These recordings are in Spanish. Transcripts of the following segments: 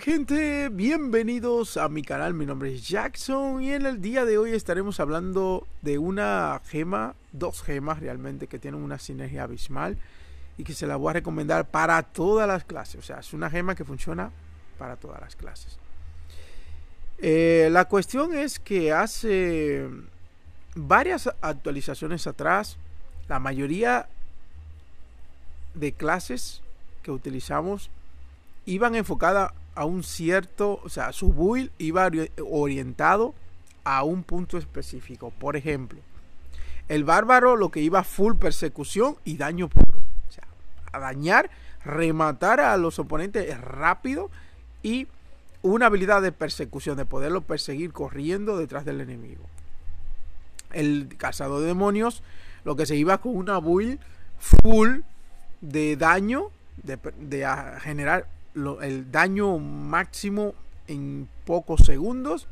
gente? Bienvenidos a mi canal, mi nombre es Jackson y en el día de hoy estaremos hablando de una gema, dos gemas realmente que tienen una sinergia abismal y que se la voy a recomendar para todas las clases, o sea, es una gema que funciona para todas las clases. Eh, la cuestión es que hace varias actualizaciones atrás, la mayoría de clases que utilizamos iban enfocadas a un cierto, o sea, su build iba orientado a un punto específico. Por ejemplo, el bárbaro lo que iba full persecución y daño puro. O sea, a dañar, rematar a los oponentes rápido y una habilidad de persecución, de poderlo perseguir corriendo detrás del enemigo. El cazador de demonios lo que se iba con una build full de daño, de, de generar el daño máximo en pocos segundos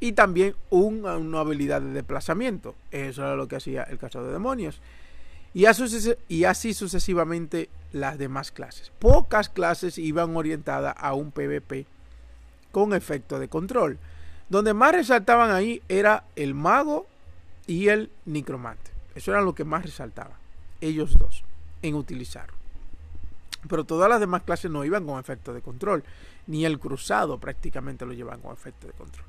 y también una habilidad de desplazamiento. Eso era lo que hacía el cazador de demonios. Y así, sucesivamente las demás clases. Pocas clases iban orientadas a un PvP con efecto de control. Donde más resaltaban ahí era el mago y el necromante. Eso era lo que más resaltaba, Ellos dos en utilizarlo pero todas las demás clases no iban con efecto de control, ni el cruzado prácticamente lo llevan con efecto de control.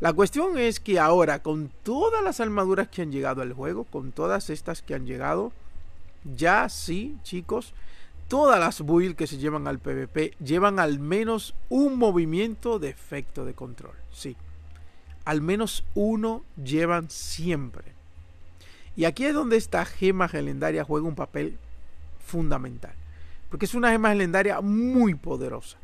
La cuestión es que ahora, con todas las armaduras que han llegado al juego, con todas estas que han llegado, ya sí, chicos, todas las builds que se llevan al PvP llevan al menos un movimiento de efecto de control. Sí, al menos uno llevan siempre. Y aquí es donde esta gema calendaria juega un papel fundamental. Porque es una gema lendaria muy poderosa.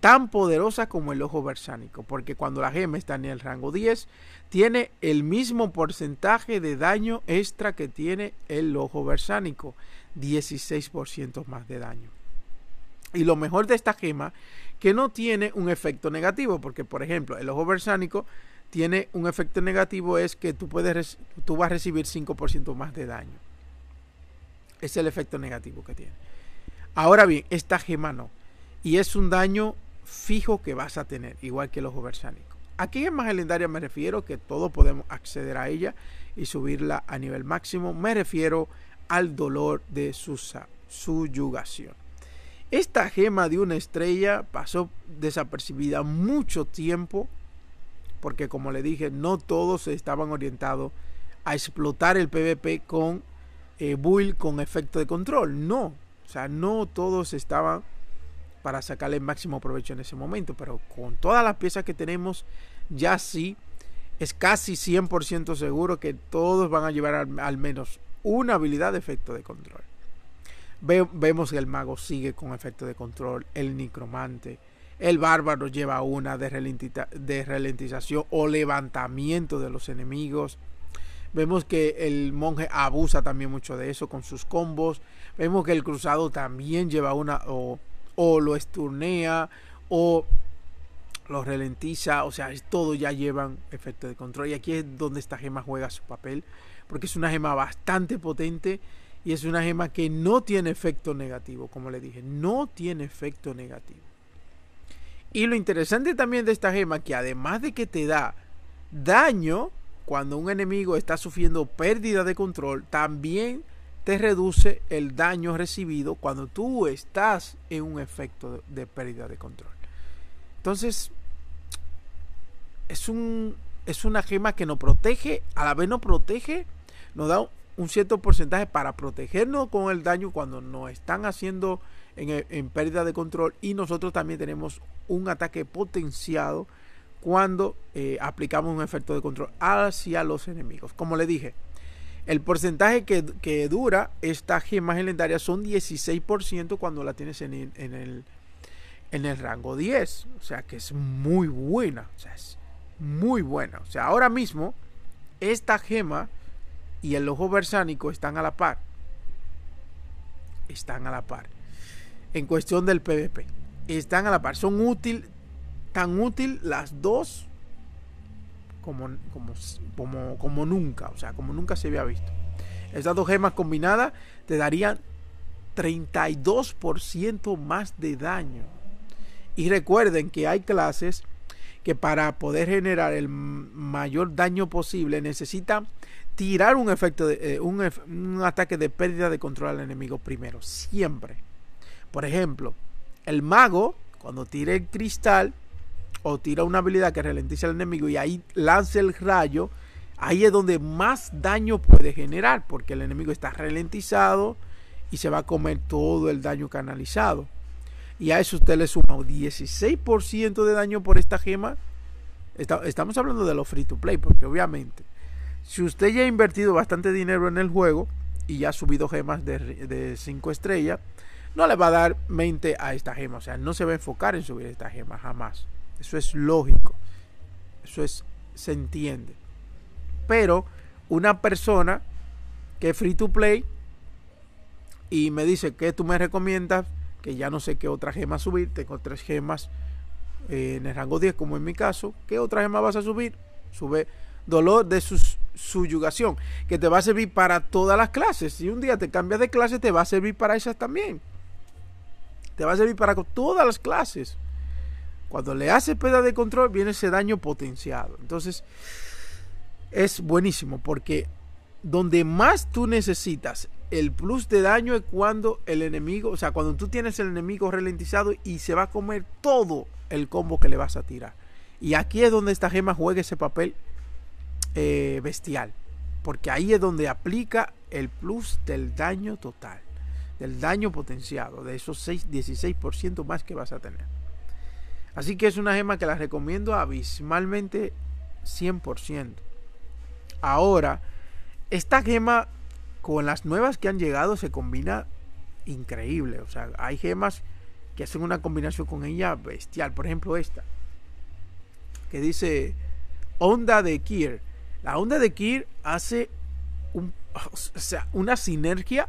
Tan poderosa como el ojo bersánico. Porque cuando la gema está en el rango 10, tiene el mismo porcentaje de daño extra que tiene el ojo bersánico. 16% más de daño. Y lo mejor de esta gema, que no tiene un efecto negativo. Porque, por ejemplo, el ojo bersánico tiene un efecto negativo es que tú, puedes, tú vas a recibir 5% más de daño. Es el efecto negativo que tiene. Ahora bien, esta gema no. Y es un daño fijo que vas a tener, igual que los ojo Aquí en más legendaria me refiero que todos podemos acceder a ella y subirla a nivel máximo. Me refiero al dolor de su yugación. Esta gema de una estrella pasó desapercibida mucho tiempo porque como le dije, no todos estaban orientados a explotar el PvP con eh, build con efecto de control. No, o sea, no todos estaban para sacarle el máximo provecho en ese momento, pero con todas las piezas que tenemos, ya sí, es casi 100% seguro que todos van a llevar al, menos una habilidad de efecto de control. vemos que el mago sigue con efecto de control, el necromante, el bárbaro lleva una de, ralentización o levantamiento de los enemigos. Vemos que el monje abusa también mucho de eso con sus combos. Vemos que el cruzado también lleva una o, lo esturnea o lo ralentiza. O sea, todo ya llevan efecto de control. Y aquí es donde esta gema juega su papel. Porque es una gema bastante potente. Y es una gema que no tiene efecto negativo, como le dije. No tiene efecto negativo. Y lo interesante también de esta gema, que además de que te da daño, cuando un enemigo está sufriendo pérdida de control, también te reduce el daño recibido cuando tú estás en un efecto de, pérdida de control. Entonces, es, un, es una gema que nos protege, a la vez nos protege, nos da un cierto porcentaje para protegernos con el daño cuando nos están haciendo en pérdida de control y nosotros también tenemos un ataque potenciado cuando eh, aplicamos un efecto de control hacia los enemigos. Como le dije, el porcentaje que, que dura Esta gema legendarias son 16% cuando la tienes en, el, en el rango 10. O sea que es muy buena. O sea, es muy buena. O sea, ahora mismo esta gema y el ojo bersánico están a la par. Están a la par. En cuestión del PvP. Están a la par. Son útiles tan útil las dos como, como, nunca, o sea, como nunca se había visto. Estas dos gemas combinadas te darían 32% más de daño. Y recuerden que hay clases que para poder generar el mayor daño posible necesitan tirar un efecto de, eh, un, un, ataque de pérdida de control al enemigo primero, siempre. Por ejemplo, el mago cuando tire el cristal o tira una habilidad que ralentiza al enemigo y ahí lanza el rayo, ahí es donde más daño puede generar, porque el enemigo está ralentizado y se va a comer todo el daño canalizado. Y a eso usted le suma un 16% de daño por esta gema. estamos hablando de los free to play, porque obviamente, si usted ya ha invertido bastante dinero en el juego y ya ha subido gemas de 5 estrellas, no le va a dar mente a esta gema. O sea, no se va a enfocar en subir esta gema jamás. Eso es lógico. Eso es, se entiende. Pero una persona que es free to play y me dice que tú me recomiendas, que ya no sé qué otra gema subir, tengo tres gemas eh, en el rango 10 como en mi caso, ¿qué otra gema vas a subir? Sube dolor de su yugación, que te va a servir para todas las clases. Si un día te cambias de clase, te va a servir para esas también. Te va a servir para todas las clases. Cuando le hace peda de control, viene ese daño potenciado. Entonces, es buenísimo porque donde más tú necesitas el plus de daño es cuando el enemigo, o sea, cuando tú tienes el enemigo ralentizado y se va a comer todo el combo que le vas a tirar. Y aquí es donde esta gema juega ese papel eh, bestial. Porque ahí es donde aplica el plus del daño total, del daño potenciado, de esos 6, 16% más que vas a tener. Así que es una gema que la recomiendo abismalmente 100%. Ahora, esta gema con las nuevas que han llegado se combina increíble. O sea, hay gemas que hacen una combinación con ella bestial. Por ejemplo, esta. Que dice Onda de Kier. La onda de Kier hace una sinergia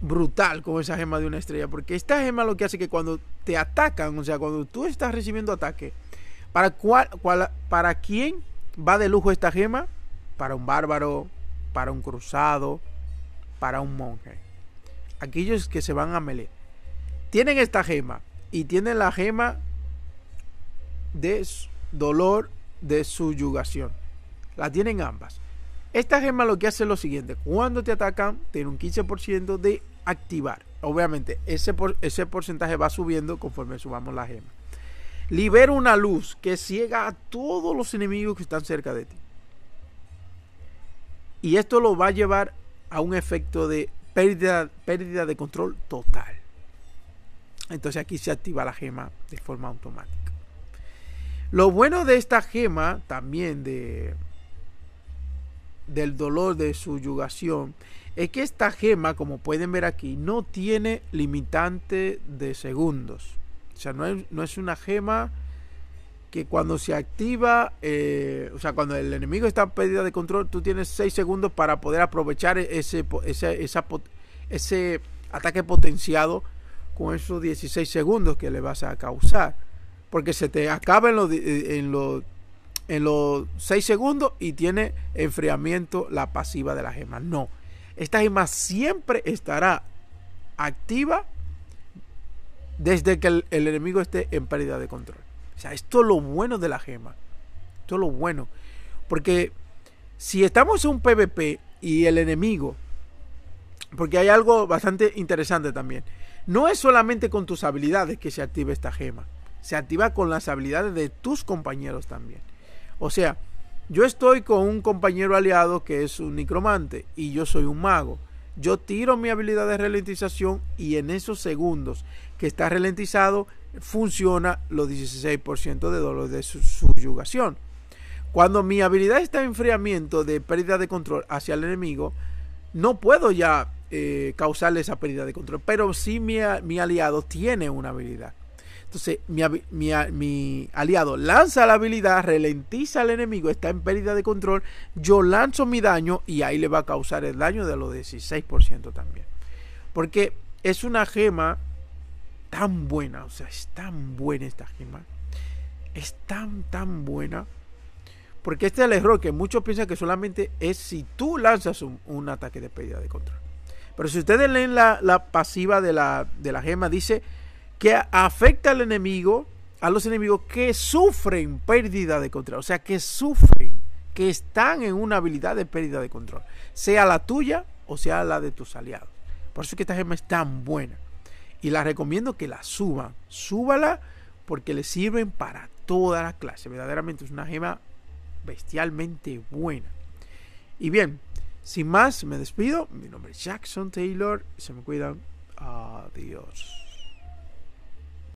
brutal como esa gema de una estrella, porque esta gema lo que hace que cuando te atacan, o sea, cuando tú estás recibiendo ataque, ¿para, ¿para quién va de lujo esta gema? Para un bárbaro, para un cruzado, para un monje. Aquellos que se van a melee. Tienen esta gema y tienen la gema de dolor de yugación La tienen ambas. Esta gema lo que hace es lo siguiente, cuando te atacan tiene un 15% de activar. Obviamente ese, ese porcentaje va subiendo conforme subamos la gema. Libera una luz que ciega a todos los enemigos que están cerca de ti. Y esto lo va a llevar a un efecto de pérdida, pérdida de control total. Entonces aquí se activa la gema de forma automática. Lo bueno de esta gema también de, del dolor de su yugación es que esta gema, como pueden ver aquí, no tiene limitante de segundos. O sea, no es, una gema que cuando se activa, eh, o sea, cuando el enemigo está en pérdida de control, tú tienes 6 segundos para poder aprovechar ese, esa, ese ataque potenciado con esos 16 segundos que le vas a causar. Porque se te acaba en los, eh, en los en los 6 segundos y tiene enfriamiento la pasiva de la gema. No. Esta gema siempre estará activa desde que el, enemigo esté en pérdida de control. O sea, esto es lo bueno de la gema. Esto es lo bueno. Porque si estamos en un PvP y el enemigo, porque hay algo bastante interesante también, no es solamente con tus habilidades que se activa esta gema, se activa con las habilidades de tus compañeros también. O sea, yo estoy con un compañero aliado que es un necromante y yo soy un mago. Yo tiro mi habilidad de ralentización y en esos segundos que está ralentizado funciona los 16% de dolor de subyugación. Cuando mi habilidad está en enfriamiento de pérdida de control hacia el enemigo, no puedo ya eh, causarle esa pérdida de control, pero si sí mi aliado tiene una habilidad. Entonces, mi, aliado lanza la habilidad, ralentiza al enemigo, está en pérdida de control. Yo lanzo mi daño y ahí le va a causar el daño de los 16% también. Porque es una gema tan buena, o sea, es tan buena esta gema. Es tan, tan buena. Porque este es el error que muchos piensan que solamente es si tú lanzas un, ataque de pérdida de control. Pero si ustedes leen la, pasiva de la gema, dice que afecta al enemigo, a los enemigos que sufren pérdida de control, o sea, que sufren, que están en una habilidad de pérdida de control, sea la tuya o sea la de tus aliados. Por eso es que esta gema es tan buena y la recomiendo que la suban, súbala porque le sirven para toda la clase, verdaderamente es una gema bestialmente buena. Y bien, sin más, me despido. Mi nombre es Jackson Taylor. Se me cuidan. Adiós.